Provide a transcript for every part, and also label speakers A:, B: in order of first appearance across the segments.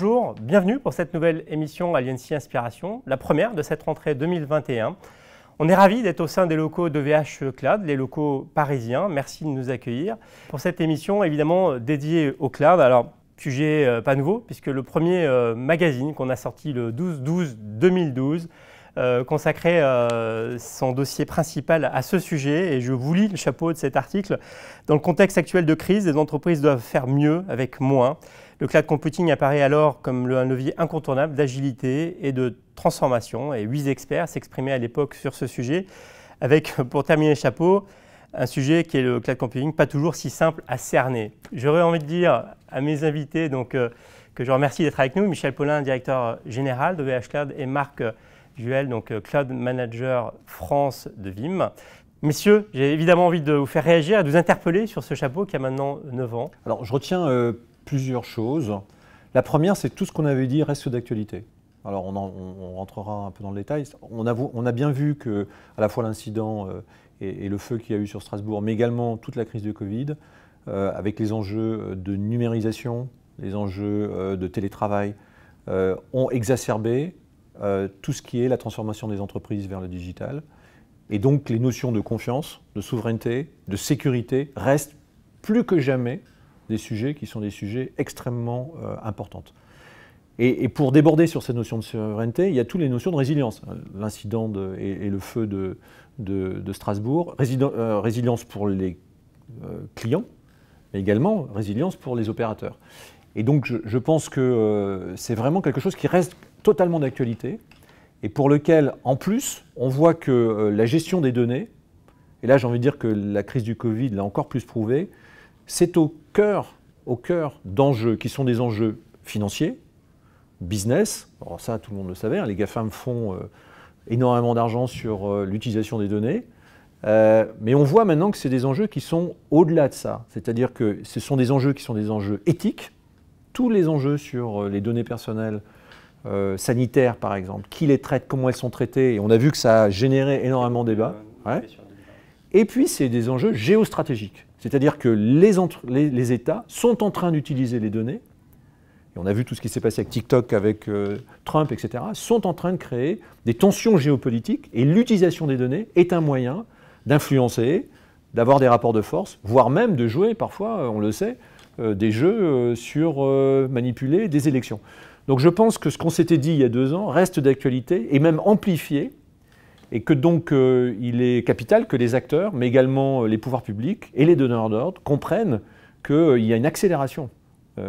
A: bonjour, bienvenue pour cette nouvelle émission Aliensi Inspiration, la première de cette rentrée 2021. On est ravis d'être au sein des locaux de VH Cloud, les locaux parisiens. Merci de nous accueillir pour cette émission évidemment dédiée au cloud. Alors, sujet euh, pas nouveau, puisque le premier euh, magazine qu'on a sorti le 12-12-2012 euh, consacrait son dossier principal à ce sujet, et je vous lis le chapeau de cet article. Dans le contexte actuel de crise, les entreprises doivent faire mieux avec moins. Le cloud computing apparaît alors comme un levier incontournable d'agilité et de transformation, et huit experts s'exprimaient à l'époque sur ce sujet, avec, pour terminer le chapeau, un sujet qui est le cloud computing, pas toujours si simple à cerner. J'aurais envie de dire à mes invités, donc, euh, que je remercie d'être avec nous, Michel Paulin, directeur général de VH Cloud, et Marc euh, Juel, donc euh, Cloud Manager France de VIM. Messieurs, j'ai évidemment envie de vous faire réagir et de vous interpeller sur ce chapeau qui a maintenant 9 ans.
B: Alors, je retiens plusieurs choses. La première, c'est tout ce qu'on avait dit reste d'actualité. Alors on, rentrera un peu dans le détail. On a, bien vu que à la fois l'incident euh, et, le feu qu'il y a eu sur Strasbourg, mais également toute la crise de Covid, euh, avec les enjeux euh, de numérisation, les enjeux de télétravail, ont exacerbé tout ce qui est la transformation des entreprises vers le digital. Et donc les notions de confiance, de souveraineté, de sécurité restent plus que jamais des sujets qui sont des sujets extrêmement euh, importants. Et, pour déborder sur cette notion de souveraineté, il y a toutes les notions de résilience. L'incident et, le feu de, Strasbourg, euh, résilience pour les euh, clients, mais également résilience pour les opérateurs. Et donc je, je pense que c'est vraiment quelque chose qui reste totalement d'actualité et pour lequel, en plus, on voit que la gestion des données, et là j'ai envie de dire que la crise du Covid l'a encore plus prouvé, c'est au cœur, au cœur d'enjeux qui sont des enjeux financiers, business. Alors ça, tout le monde le savait. Hein. les GAFAM font euh, énormément d'argent sur euh, l'utilisation des données. Euh, mais on voit maintenant que c'est des enjeux qui sont au-delà de ça. C'est-à-dire que ce sont des enjeux qui sont des enjeux éthiques. Tous les enjeux sur les données personnelles sanitaires, par exemple, qui les traite, comment elles sont traitées. Et on a vu que ça a généré énormément de débats. Et puis, c'est des enjeux géostratégiques. C'est-à-dire que les, États sont en train d'utiliser les données, et on a vu tout ce qui s'est passé avec TikTok, avec euh, Trump, etc., sont en train de créer des tensions géopolitiques, et l'utilisation des données est un moyen d'influencer, d'avoir des rapports de force, voire même de jouer, parfois, euh, on le sait, euh, des jeux sur manipuler des élections. Donc je pense que ce qu'on s'était dit il y a deux ans reste d'actualité, et même amplifié, et que donc euh, il est capital que les acteurs, mais également euh, les pouvoirs publics et les donneurs d'ordre comprennent qu'il euh, y a une accélération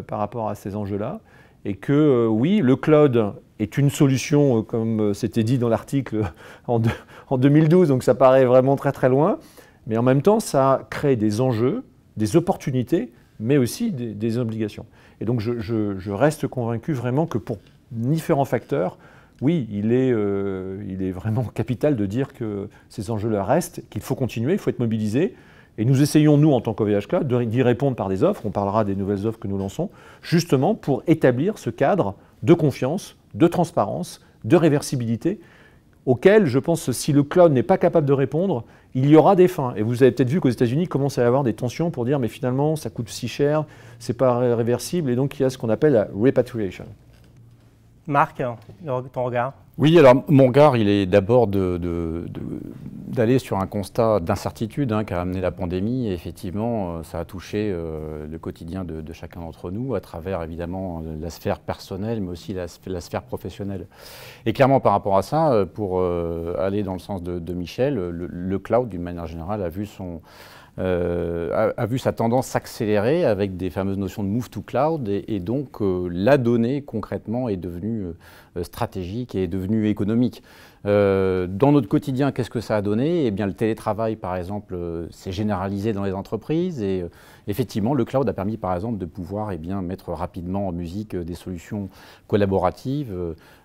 B: par rapport à ces enjeux-là, et que oui, le cloud est une solution, comme c'était dit dans l'article en, 2012, donc ça paraît vraiment très très loin, mais en même temps ça crée des enjeux, des opportunités, mais aussi des, obligations. Et donc je reste convaincu vraiment que pour différents facteurs, oui, il est, euh, vraiment capital de dire que ces enjeux-là restent, qu'il faut continuer, il faut être mobilisé. Et nous essayons, nous, en tant qu'OVHK, d'y répondre par des offres. On parlera des nouvelles offres que nous lançons, justement pour établir ce cadre de confiance, de transparence, de réversibilité, auquel, je pense, si le cloud n'est pas capable de répondre, il y aura des fins. Et vous avez peut-être vu qu'aux États-Unis, commence à y avoir des tensions pour dire, mais finalement, ça coûte si cher, c'est pas réversible, et donc il y a ce qu'on appelle la
C: repatriation.
A: Marc, euh, ton regard
C: Oui, alors mon regard, il est d'abord d'aller sur un constat d'incertitude hein, qu'a amené la pandémie. effectivement, euh, ça a touché euh, le quotidien de, chacun d'entre nous, à travers évidemment la sphère personnelle, mais aussi la, sphère professionnelle. Et clairement, par rapport à ça, pour aller dans le sens de, Michel, le cloud, d'une manière générale, a vu son euh, a, vu sa tendance s'accélérer avec des fameuses notions de move to cloud et, donc euh, la donnée concrètement est devenue euh, stratégique et est devenue économique. dans notre quotidien, qu'est-ce que ça a donné Eh bien, le télétravail, par exemple, s'est généralisé dans les entreprises et effectivement, le cloud a permis, par exemple, de pouvoir eh bien, mettre rapidement en musique des solutions collaboratives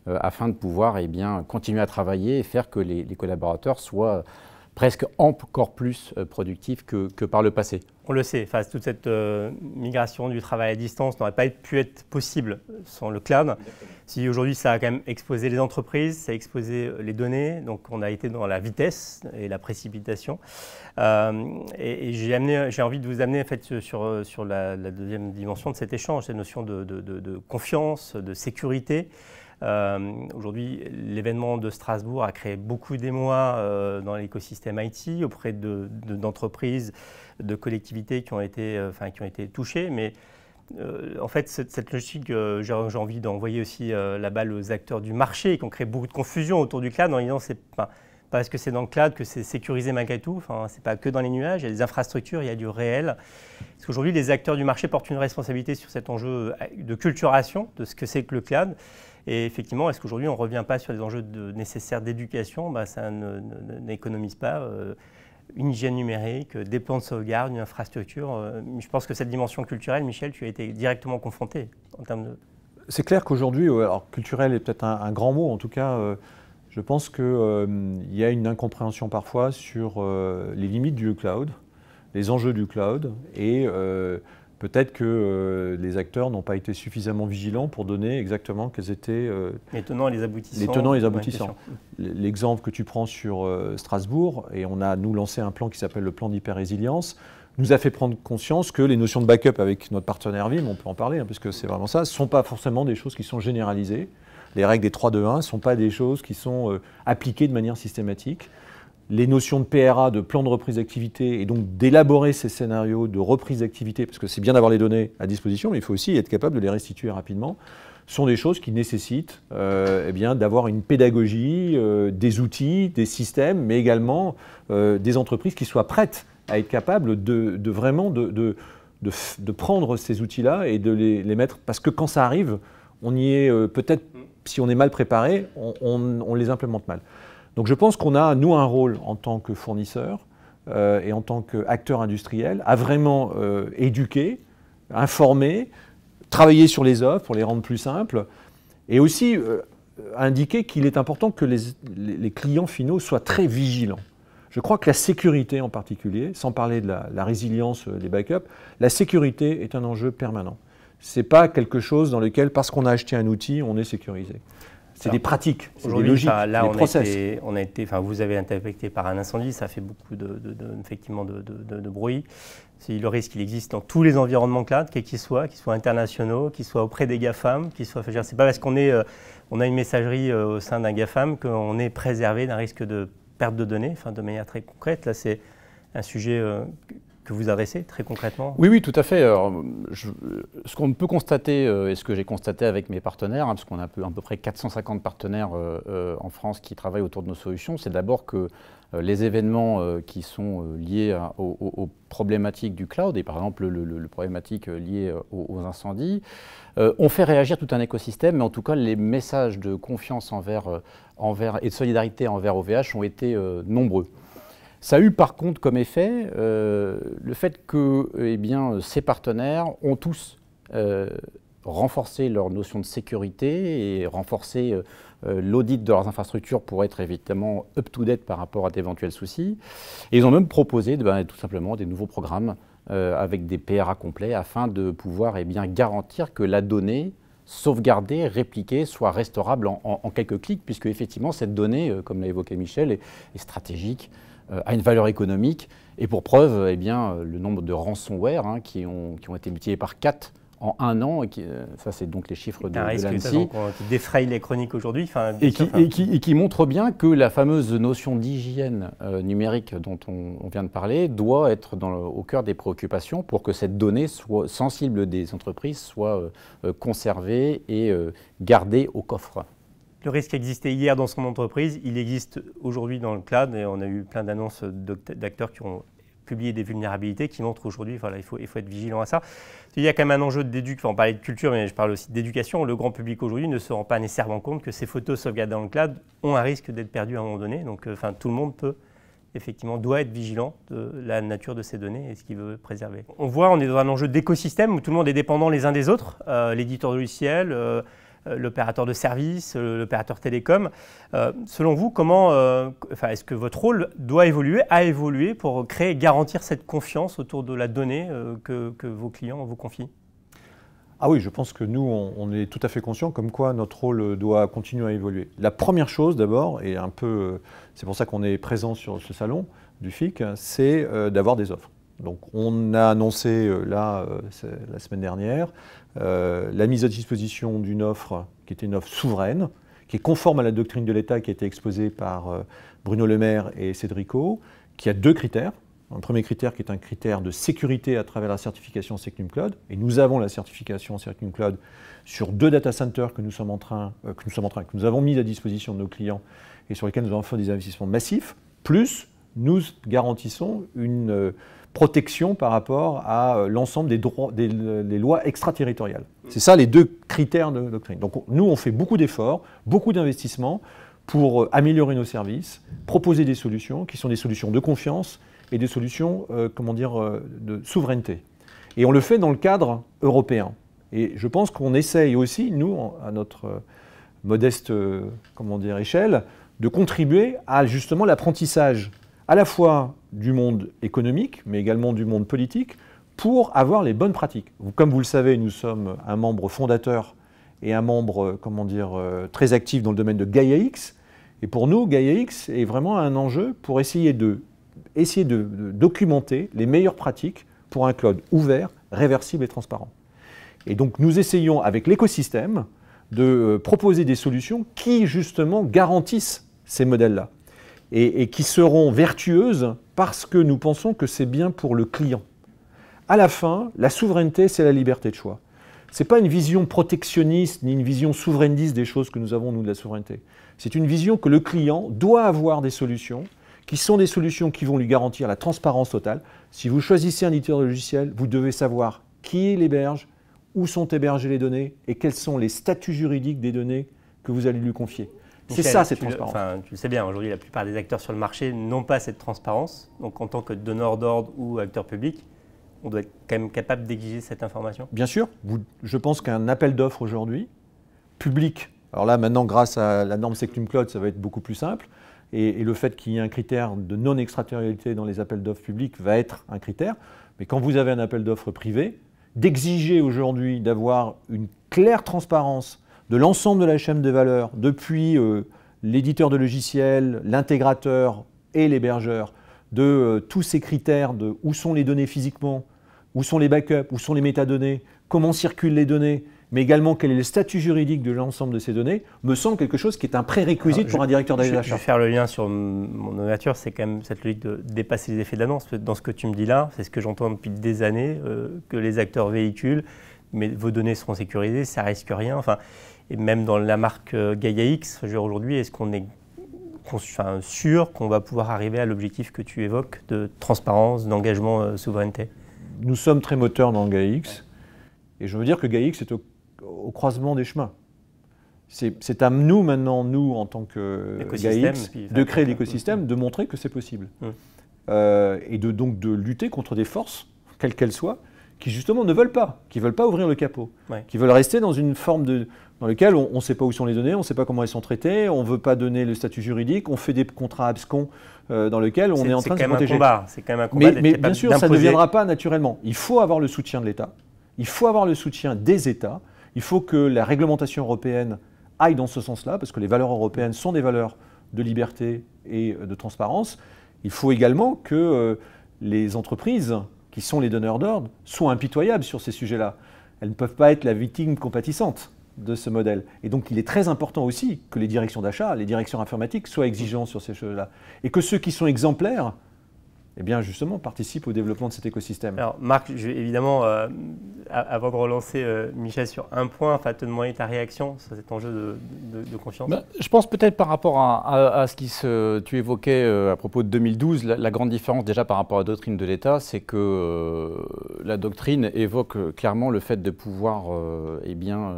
C: afin de pouvoir eh bien, continuer à travailler et faire que les collaborateurs soient presque encore plus euh, productif que, par le passé.
A: On le sait, enfin, toute cette euh, migration du travail à distance n'aurait pas pu être possible sans le cloud. Si aujourd'hui ça a quand même exposé les entreprises, ça a exposé euh, les données, donc on a été dans la vitesse et la précipitation. et, j'ai envie de vous amener en fait, sur, sur la, deuxième dimension de cet échange, cette notion de, de confiance, de sécurité. Euh, aujourd'hui, l'événement de Strasbourg a créé beaucoup d'émoi euh, dans l'écosystème IT auprès d'entreprises, de, de, collectivités qui ont été, euh, enfin, qui ont été touchées. Mais en fait, cette, logique, j'ai envie d'envoyer aussi la balle aux acteurs du marché qui ont créé beaucoup de confusion autour du cloud en disant c'est pas parce que c'est dans le cloud que c'est sécurisé malgré tout. Enfin, c'est pas que dans les nuages. Il y a des infrastructures, il y a du réel. Parce qu'aujourd'hui, les acteurs du marché portent une responsabilité sur cet enjeu euh, de culturation de ce que c'est que le cloud. Et effectivement, est-ce qu'aujourd'hui, on ne revient pas sur les enjeux de, nécessaires d'éducation bah, Ça n'économise pas euh, une hygiène numérique, des plans de sauvegarde, une infrastructure. Euh, je pense que cette dimension culturelle, Michel, tu as été directement confronté en termes de...
B: C'est clair qu'aujourd'hui, alors culturel est peut-être un, grand mot, en tout cas, je pense qu'il euh, y a une incompréhension parfois sur euh, les limites du cloud, les enjeux du cloud, et euh, peut-être que les acteurs n'ont pas été suffisamment vigilants pour donner exactement quels étaient
A: les tenants et les aboutissants.
B: L'exemple que tu prends sur Strasbourg, et on a nous lancé un plan qui s'appelle le plan d'hyper-résilience, nous a fait prendre conscience que les notions de backup avec notre partenaire VIM, on peut en parler, hein, parce que c'est vraiment ça, ne sont pas forcément des choses qui sont généralisées. Les règles des 3-2-1 ne sont pas des choses qui sont euh, appliquées de manière systématique. Les notions de PRA, de plan de reprise d'activité, et donc d'élaborer ces scénarios de reprise d'activité, parce que c'est bien d'avoir les données à disposition, mais il faut aussi être capable de les restituer rapidement, sont des choses qui nécessitent euh, eh bien, d'avoir une pédagogie, euh, des outils, des systèmes, mais également des entreprises qui soient prêtes à être capables de, vraiment de, prendre ces outils-là et de les, les, mettre. Parce que quand ça arrive, on y est peut-être si on est mal préparé, on, les implémente mal. Donc je pense qu'on a, nous, un rôle en tant que fournisseur euh, et en tant qu'acteur industriel à vraiment euh, éduquer, informer, travailler sur les offres pour les rendre plus simples et aussi euh, indiquer qu'il est important que les, clients finaux soient très vigilants. Je crois que la sécurité en particulier, sans parler de la, la résilience des backups, la sécurité est un enjeu permanent n'est pas quelque chose dans lequel, parce qu'on a acheté un outil, on est sécurisé. C'est des pratiques, des logiques, là, on process.
A: enfin, vous avez été affecté par un incendie, ça fait beaucoup de, effectivement de, bruit. Le risque, existe dans tous les environnements cloud, quels qu'ils soient, qu'ils soient internationaux, qu'ils soient auprès des GAFAM, qu'ils soient. C'est pas parce qu'on est, euh, a une messagerie euh, au sein d'un GAFAM qu'on est préservé d'un risque de perte de données, enfin, de manière très concrète. Là, c'est un sujet euh, que vous adressez très concrètement Oui, oui,
C: tout à fait. ce qu'on peut constater, euh, et ce que j'ai constaté avec mes partenaires, hein, parce qu'on a à peu, à peu, près 450 partenaires euh, euh, en France qui travaillent autour de nos solutions, c'est d'abord que les événements qui sont liés aux, problématiques du cloud, et par exemple le, le, problématique lié aux, incendies, ont fait réagir tout un écosystème, mais en tout cas les messages de confiance envers, envers, et de solidarité envers OVH ont été nombreux. Ça a eu par contre comme effet euh, le fait que eh bien, euh, ces partenaires ont tous euh, renforcé leur notion de sécurité et renforcé l'audit de leurs infrastructures pour être évidemment up-to-date par rapport à d'éventuels soucis. Et ils ont même proposé eh ben, tout simplement des nouveaux programmes avec des PRA complets afin de pouvoir eh bien, garantir que la donnée sauvegardée, répliquée, soit restaurable en, quelques clics, puisque effectivement cette donnée, comme l'a évoqué Michel, est stratégique. Euh, à une valeur économique. Et pour preuve, eh bien, euh, le nombre de ransomware hein, qui, ont, qui ont été multipliés par 4 en un an, et euh, ça c'est donc les chiffres
A: de, de l'ANSI. Qui défraye les chroniques aujourd'hui. Et, qui
C: montre bien que la fameuse notion d'hygiène numérique dont on, vient de parler doit être au cœur des préoccupations pour que cette donnée soit sensible des entreprises soit conservée et gardée au coffre.
A: Le risque existait hier dans son entreprise, il existe aujourd'hui dans le cloud et on a eu plein d'annonces d'acteurs qui ont publié des vulnérabilités qui montrent aujourd'hui, voilà, il faut, il faut être vigilant à ça. Il y a quand même un enjeu d'éducation, enfin, on parlait de culture, mais je parle aussi d'éducation. Le grand public aujourd'hui ne se rend pas nécessairement compte que ces photos sauvegardées dans le cloud ont un risque d'être perdues à un moment donné. Donc, euh, enfin, tout le monde peut effectivement doit être vigilant de la nature de ces données et ce qu'il veut préserver. On voit, on est dans un enjeu d'écosystème où tout le monde est dépendant les uns des autres, euh, l'éditeur logiciel, euh, euh, l'opérateur de service, euh, l'opérateur télécom. Euh, selon vous, comment, enfin, est-ce que votre rôle doit évoluer, a évolué pour créer et garantir cette confiance autour de la donnée que, que vos clients vous confient
B: ah oui, je pense que nous, on, est tout à fait conscients comme quoi notre rôle doit continuer à évoluer. La première chose d'abord, et un peu, c'est pour ça qu'on est présent sur ce salon du FIC, c'est d'avoir des offres. Donc on a annoncé euh, là, euh, la semaine dernière, euh, la mise à disposition d'une offre qui était une offre souveraine, qui est conforme à la doctrine de l'État qui a été exposée par Bruno Le Maire et Cédrico, qui a deux critères. Un premier critère qui est un critère de sécurité à travers la certification Secnum Cloud. Et nous avons la certification Secnum Cloud sur deux data centers que nous sommes en train, que nous sommes en train, que nous avons mis à disposition de nos clients et sur lesquels nous avons fait des investissements massifs. Plus, nous garantissons une, protection par rapport à euh, l'ensemble des, droits, des, euh, lois extraterritoriales. Mm. C'est ça les deux critères de doctrine. Donc nous, on fait beaucoup d'efforts, beaucoup d'investissements pour euh, améliorer nos services, proposer des solutions qui sont des solutions de confiance et des solutions, comment dire, de souveraineté. Et on le fait dans le cadre européen. Et je pense qu'on essaye aussi, nous, à notre modeste, comment dire, échelle, de contribuer à justement l'apprentissage à la fois du monde économique, mais également du monde politique, pour avoir les bonnes pratiques. Comme vous le savez, nous sommes un membre fondateur et un membre, euh, comment dire, euh, très actif dans le domaine de GaiaX. Et pour nous, GaiaX est vraiment un enjeu pour essayer de, de documenter les meilleures pratiques pour un cloud ouvert, réversible et transparent. Et donc nous essayons avec l'écosystème de euh, proposer des solutions qui justement garantissent ces modèles-là et, qui seront vertueuses parce que nous pensons que c'est bien pour le client. À la fin, la souveraineté, c'est la liberté de choix. Ce n'est pas une vision protectionniste ni une vision souverainiste des choses que nous avons, nous, de la souveraineté. C'est une vision que le client doit avoir des solutions qui sont des solutions qui vont lui garantir la transparence totale. Si vous choisissez un éditeur de logiciel, vous devez savoir qui l'héberge, où sont hébergées les données et quels sont les statuts juridiques des données que vous allez lui confier. C'est ça cette transparence.
A: tu le sais bien, aujourd'hui la plupart des acteurs sur le marché n'ont pas cette transparence. Donc en tant que donneur d'ordre ou acteur public, on doit être quand même capable d'exiger cette information
B: Bien sûr. je pense qu'un appel d'offres aujourd'hui, public, alors là maintenant grâce à la norme Sectum Cloud, ça va être beaucoup plus simple, et, le fait qu'il y ait un critère de non-extraterritorialité dans les appels d'offres publics va être un critère, mais quand vous avez un appel d'offres privé, d'exiger aujourd'hui d'avoir une claire transparence de l'ensemble de la chaîne de valeur, depuis euh, l'éditeur de logiciels, l'intégrateur et l'hébergeur, de euh, tous ces critères de où sont les données physiquement, où sont les backups, où sont les métadonnées, comment circulent les données, mais également quel est le statut juridique de l'ensemble de ces données, me semble quelque chose qui est un prérequisite pour un directeur d'achat. Je, vais
A: faire le lien sur mon ouverture, c'est quand même cette logique de dépasser les effets d'annonce. Dans ce que tu me dis là, c'est ce que j'entends depuis des années, euh, que les acteurs véhiculent, mais vos données seront sécurisées, ça risque rien. Enfin, et même dans la marque euh, Gaia-X, aujourd'hui, est-ce qu'on est sûr qu'on va pouvoir arriver à l'objectif que tu évoques de transparence, d'engagement, de euh, souveraineté Nous sommes très moteurs dans Gaia-X, et je veux dire que Gaia-X est au, croisement des
B: chemins. C'est à nous maintenant, nous, en tant que Gaia-X, de créer l'écosystème, de montrer que c'est possible. Hum. Euh, et de, donc de lutter contre des forces, quelles qu'elles soient, qui justement ne veulent pas, qui ne veulent pas ouvrir le capot, qui veulent rester dans une forme de, dans lequel on ne sait pas où sont les données, on ne sait pas comment elles sont traitées, on ne veut pas donner le statut juridique, on fait des contrats abscons euh, dans lesquels on est, en train de se protéger. C'est quand même un combat. Mais, bien sûr, ça ne viendra pas naturellement. Il faut avoir le soutien de l'État, il faut avoir le soutien des États, il faut que la réglementation européenne aille dans ce sens-là, parce que les valeurs européennes sont des valeurs de liberté et euh, de transparence. Il faut également que euh, les entreprises qui sont les donneurs d'ordre soient impitoyables sur ces sujets-là. Elles ne peuvent pas être la victime compatissante de ce modèle. Et donc, il est très important aussi que les directions d'achat, les directions informatiques soient exigeantes sur ces choses-là. Et que ceux qui sont exemplaires eh bien justement participe au développement de cet écosystème.
A: Alors Marc, je évidemment, euh, avant de relancer euh, Michel sur un point, enfin, te demander ta réaction sur cet enjeu de, de, confiance. Ben,
C: je pense peut-être par rapport à, ce que tu évoquais euh, à propos de 2012, la, grande différence déjà par rapport à la doctrine de l'État, c'est que la doctrine évoque clairement le fait de pouvoir et eh bien,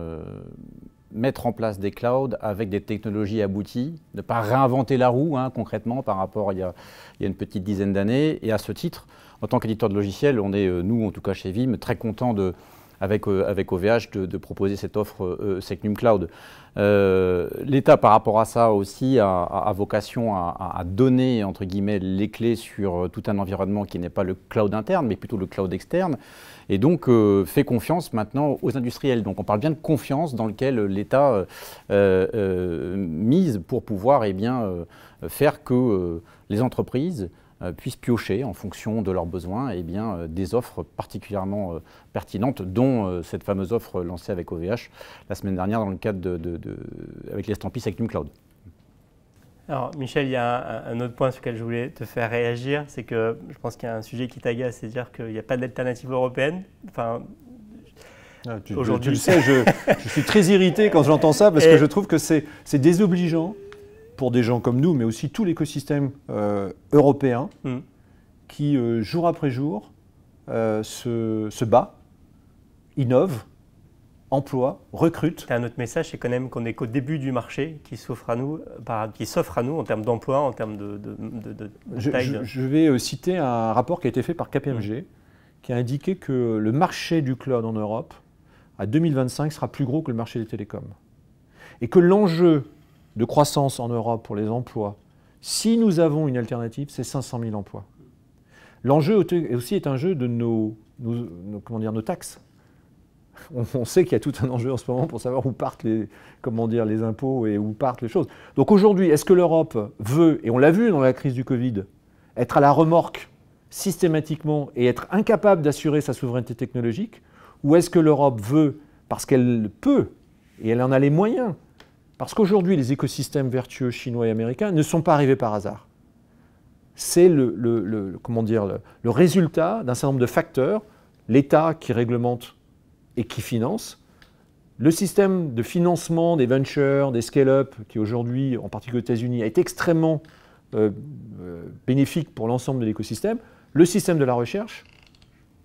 C: mettre en place des clouds avec des technologies abouties, ne pas réinventer la roue hein, concrètement par rapport à il y a, une petite dizaine d'années. Et à ce titre, en tant qu'éditeur de logiciels, on est, euh, nous en tout cas chez Vim, très content de, avec, euh, avec OVH de, proposer cette offre Secnum euh, euh, Cloud. L'État, par rapport à ça aussi, a, vocation à, donner, entre guillemets, les clés sur tout un environnement qui n'est pas le cloud interne, mais plutôt le cloud externe, et donc fait confiance maintenant aux industriels. Donc on parle bien de confiance dans lequel l'État mise pour pouvoir et eh bien, faire que les entreprises euh, puissent piocher en fonction de leurs besoins et eh bien, euh, des offres particulièrement euh, pertinentes, dont cette fameuse offre lancée avec OVH la semaine dernière dans le cadre de, de, avec l'estampille
A: Alors, Michel, il y a un, autre point sur lequel je voulais te faire réagir, c'est que je pense qu'il y a un sujet qui t'agace, c'est de dire qu'il n'y a pas d'alternative européenne. Enfin, ah, Aujourd'hui. sais, je, suis
B: très irrité quand j'entends ça parce que je trouve que c'est désobligeant pour des gens comme nous, mais aussi tout l'écosystème euh, européen mm. qui, euh, jour après jour, euh, se, se, bat, innove,
A: emploie, recrute. Un autre message, c'est quand même qu'on est qu'au début du marché qui s'offre à nous, par, qui à nous en termes d'emploi, en termes de, de, je, taille. Je,
B: vais citer un rapport qui a été fait par KPMG, mm. qui a indiqué que le marché du cloud en Europe, à 2025, sera plus gros que le marché des télécoms. Et que l'enjeu de croissance en Europe pour les emplois, si nous avons une alternative, c'est 500 000 emplois. L'enjeu aussi est un jeu de nos, comment dire, nos taxes. On, on sait qu'il y a tout un enjeu en ce moment pour savoir où partent les, comment dire, les impôts et où partent les choses. Donc aujourd'hui, est-ce que l'Europe veut, et on l'a vu dans la crise du Covid, être à la remorque systématiquement et être incapable d'assurer sa souveraineté technologique Ou est-ce que l'Europe veut, parce qu'elle peut, et elle en a les moyens, parce qu'aujourd'hui, les écosystèmes vertueux chinois et américains ne sont pas arrivés par hasard. C'est le, comment dire, le, résultat d'un certain nombre de facteurs, l'État qui réglemente et qui finance, le système de financement des ventures, des scale-up, qui aujourd'hui, en particulier aux États-Unis, est extrêmement euh, euh, bénéfique pour l'ensemble de l'écosystème, le système de la recherche,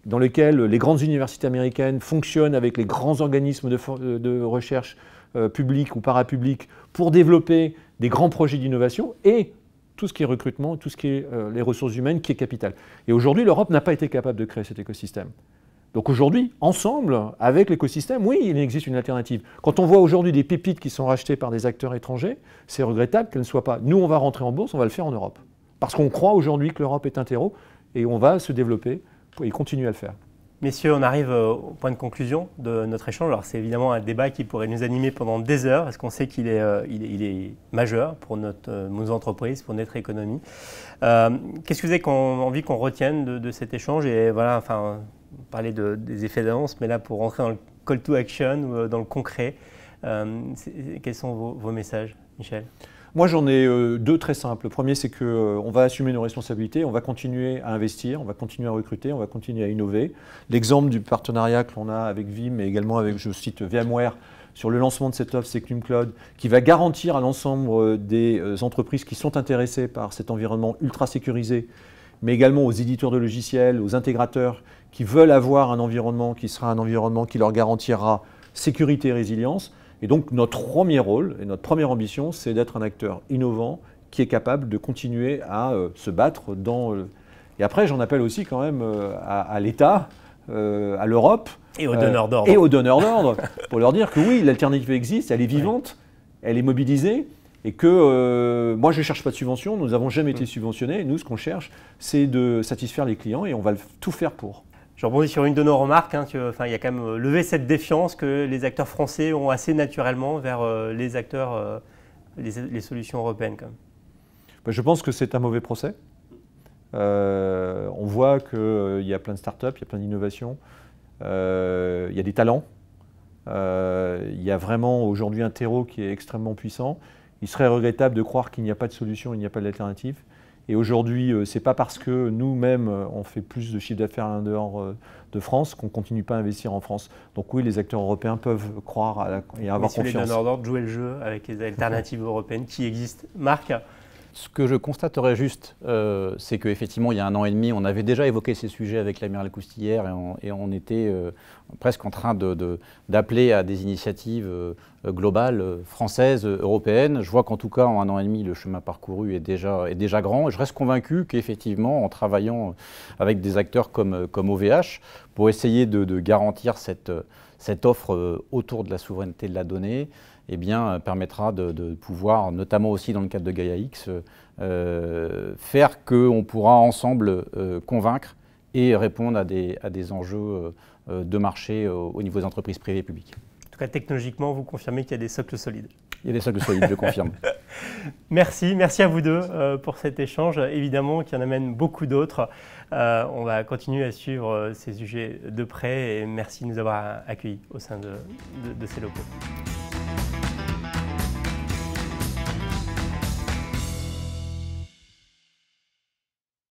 B: dans lequel les grandes universités américaines fonctionnent avec les grands organismes de recherche euh, public ou parapublics pour développer des grands projets d'innovation et tout ce qui est recrutement, tout ce qui est euh, les ressources humaines, qui est capital. Et aujourd'hui, l'Europe n'a pas été capable de créer cet écosystème. Donc aujourd'hui, ensemble, avec l'écosystème, oui, il existe une alternative. Quand on voit aujourd'hui des pépites qui sont rachetées par des acteurs étrangers, c'est regrettable qu'elles ne soient pas. Nous, on va rentrer en bourse, on va le faire en Europe. Parce qu'on croit aujourd'hui que l'Europe est un terreau et on va se développer et continuer à le faire.
A: Messieurs, on arrive euh, au point de conclusion de notre échange. Alors, c'est évidemment un débat qui pourrait nous animer pendant des heures, parce qu'on sait qu'il est, euh, majeur pour euh, nos entreprises, pour notre économie. Qu'est-ce que vous avez envie qu'on retienne de, cet échange Et voilà, enfin, parler des effets d'annonce, mais là, pour rentrer dans le call to action ou dans le concret, quels sont vos messages, Michel moi, j'en ai euh, deux très simples. Le premier, c'est
B: qu'on euh, va assumer nos responsabilités, on va continuer à investir, on va continuer à recruter, on va continuer à innover. L'exemple du partenariat que l'on a avec Vim et également avec, je cite, VMware, sur le lancement de cette offre Sectum Cloud, qui va garantir à l'ensemble euh, des entreprises qui sont intéressées par cet environnement ultra sécurisé, mais également aux éditeurs de logiciels, aux intégrateurs qui veulent avoir un environnement qui sera un environnement qui leur garantira sécurité et résilience, et donc notre premier rôle et notre première ambition, c'est d'être un acteur innovant qui est capable de continuer à euh, se battre dans... Euh, et après, j'en appelle aussi quand même euh, à, l'État, à l'Europe. Et aux donneurs d'ordre. Et aux donneurs d'ordre, pour leur dire que oui, l'alternative existe, elle est vivante, elle est mobilisée et que moi je ne cherche pas de subvention, nous n'avons jamais
A: mm. été subventionnés, nous ce qu'on cherche c'est de satisfaire les clients et on va tout faire pour. Je rebondis sur une de nos remarques. Hein, il y a quand même euh, levé cette défiance que les acteurs français ont assez naturellement vers euh, les acteurs, euh, les, solutions européennes. Bah,
B: je pense que c'est un mauvais procès. on voit qu'il y a plein de startups, il y a plein d'innovations, il y a des talents. il y a vraiment aujourd'hui un terreau qui est extrêmement puissant. Il serait regrettable de croire qu'il n'y a pas de solution, il n'y a pas d'alternative. Et aujourd'hui, n'est euh, pas parce que nous-mêmes, euh, on fait plus de chiffre d'affaires en dehors euh, de France qu'on continue pas à investir en France. Donc oui, les acteurs européens peuvent croire à et avoir Les
A: donneurs d'ordre jouer le jeu avec les alternatives européennes qui existent. Marc,
C: ce que je constaterais juste, euh, c'est qu'effectivement, il y a un an et demi, on avait déjà évoqué ces sujets avec l'amiral Coustillère et on, était euh, presque en train d'appeler à des initiatives euh, globales, françaises, européennes. Je vois qu'en tout cas, en un an et demi, le chemin parcouru est déjà, grand. je reste convaincu qu'effectivement, en travaillant avec des acteurs comme, OVH, pour essayer de garantir cette cette offre euh, autour de la souveraineté de la donnée eh bien, euh, permettra de, pouvoir, notamment aussi dans le cadre de Gaia X, euh, faire qu'on pourra ensemble convaincre et répondre à des, enjeux de marché au niveau des entreprises privées et publiques.
A: En tout cas, technologiquement, vous confirmez qu'il y a des socles solides.
C: Il y a des socles solides, je confirme.
A: Merci, merci à vous deux pour cet échange, évidemment, qui en amène beaucoup d'autres. Euh, on va continuer à suivre euh, ces sujets de près et merci de nous avoir accueillis au sein de ces locaux.